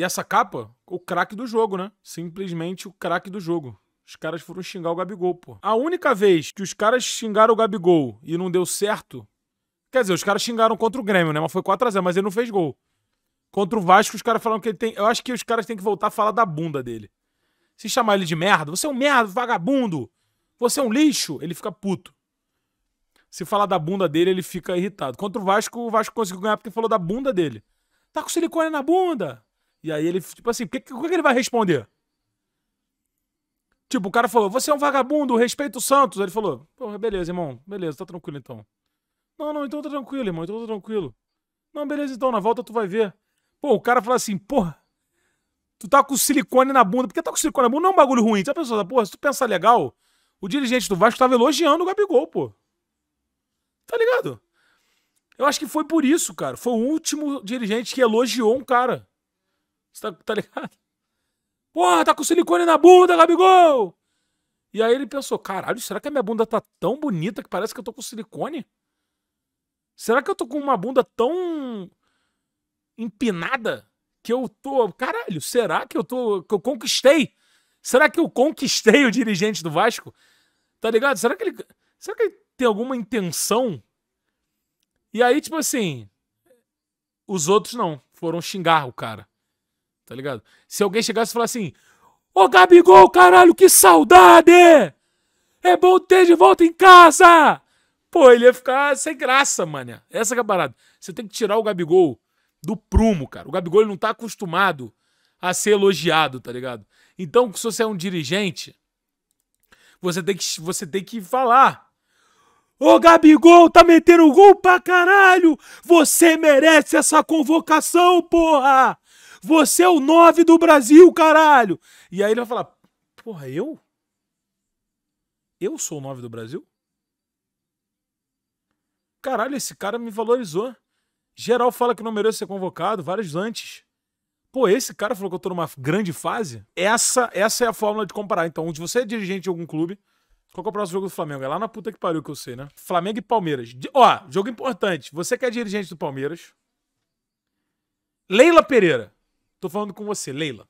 E essa capa, o craque do jogo, né? Simplesmente o craque do jogo. Os caras foram xingar o Gabigol, pô. A única vez que os caras xingaram o Gabigol e não deu certo. Quer dizer, os caras xingaram contra o Grêmio, né? Mas foi 4x0, mas ele não fez gol. Contra o Vasco, os caras falaram que ele tem. Eu acho que os caras têm que voltar a falar da bunda dele. Se chamar ele de merda, você é um merda, vagabundo! Você é um lixo! Ele fica puto. Se falar da bunda dele, ele fica irritado. Contra o Vasco, o Vasco conseguiu ganhar porque falou da bunda dele. Tá com silicone na bunda! E aí ele, tipo assim, o que, que, que ele vai responder? Tipo, o cara falou, você é um vagabundo, respeita o Santos. Aí ele falou, beleza, irmão, beleza, tá tranquilo então. Não, não, então tá tranquilo, irmão, então tá tranquilo. Não, beleza então, na volta tu vai ver. Pô, o cara fala assim, porra, tu tá com silicone na bunda. Porque tá com silicone na bunda não é um bagulho ruim. Tá pensando, porra, se tu pensar legal, o dirigente do Vasco tava elogiando o Gabigol, pô. Tá ligado? Eu acho que foi por isso, cara. Foi o último dirigente que elogiou um cara. Tá, tá, ligado? Porra, tá com silicone na bunda, Gabigol! E aí ele pensou: caralho, será que a minha bunda tá tão bonita que parece que eu tô com silicone? Será que eu tô com uma bunda tão empinada que eu tô. Caralho, será que eu tô. que eu conquistei? Será que eu conquistei o dirigente do Vasco? Tá ligado? Será que ele. Será que ele tem alguma intenção? E aí, tipo assim. Os outros não. Foram xingar o cara tá ligado? Se alguém chegasse e falasse assim: Ô Gabigol, caralho, que saudade! É bom ter de volta em casa! Pô, ele ia ficar sem graça, mané. Essa que é a parada. Você tem que tirar o Gabigol do prumo, cara. O Gabigol ele não tá acostumado a ser elogiado, tá ligado? Então, se você é um dirigente, você tem que, você tem que falar. Ô Gabigol, tá metendo gol pra caralho! Você merece essa convocação, porra! Você é o 9 do Brasil, caralho! E aí ele vai falar: Porra, eu? Eu sou o 9 do Brasil? Caralho, esse cara me valorizou. Geral fala que não mereço ser convocado, vários antes. Pô, esse cara falou que eu tô numa grande fase? Essa, essa é a fórmula de comparar. Então, se você é dirigente de algum clube, qual que é o próximo jogo do Flamengo? É lá na puta que pariu que eu sei, né? Flamengo e Palmeiras. Ó, jogo importante. Você que é dirigente do Palmeiras. Leila Pereira. Tô falando com você, Leila.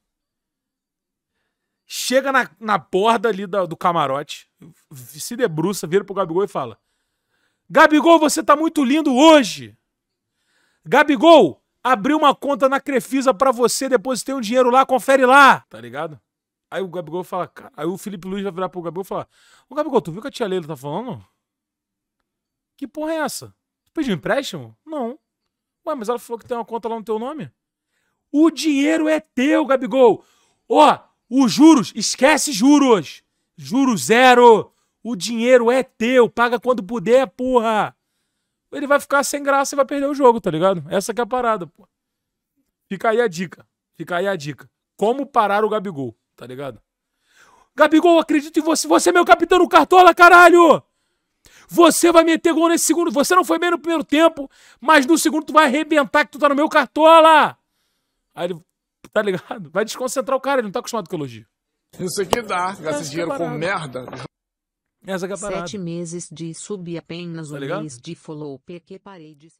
Chega na, na borda ali da, do camarote, se debruça, vira pro Gabigol e fala: Gabigol, você tá muito lindo hoje. Gabigol, abri uma conta na Crefisa para você, depositei um dinheiro lá, confere lá. Tá ligado? Aí o Gabigol fala, aí o Felipe Luiz vai virar pro Gabigol e falar: Ô Gabigol, tu viu o que a tia Leila tá falando? Que porra é essa? Tu pediu empréstimo? Não. Ué, mas ela falou que tem uma conta lá no teu nome? O dinheiro é teu, Gabigol. Ó, oh, os juros, esquece juros. juro zero. O dinheiro é teu, paga quando puder, porra. Ele vai ficar sem graça e vai perder o jogo, tá ligado? Essa que é a parada, pô. Fica aí a dica. Fica aí a dica. Como parar o Gabigol, tá ligado? Gabigol, acredito em você. Você é meu capitão no Cartola, caralho! Você vai meter gol nesse segundo. Você não foi bem no primeiro tempo, mas no segundo tu vai arrebentar que tu tá no meu Cartola! Aí ele, tá ligado? Vai desconcentrar o cara, ele não tá acostumado com elogio. Isso aqui dá, gasta dinheiro é com merda. Essa que é a parada. Sete meses de sub e apenas tá um mês de follow, porque é parei de...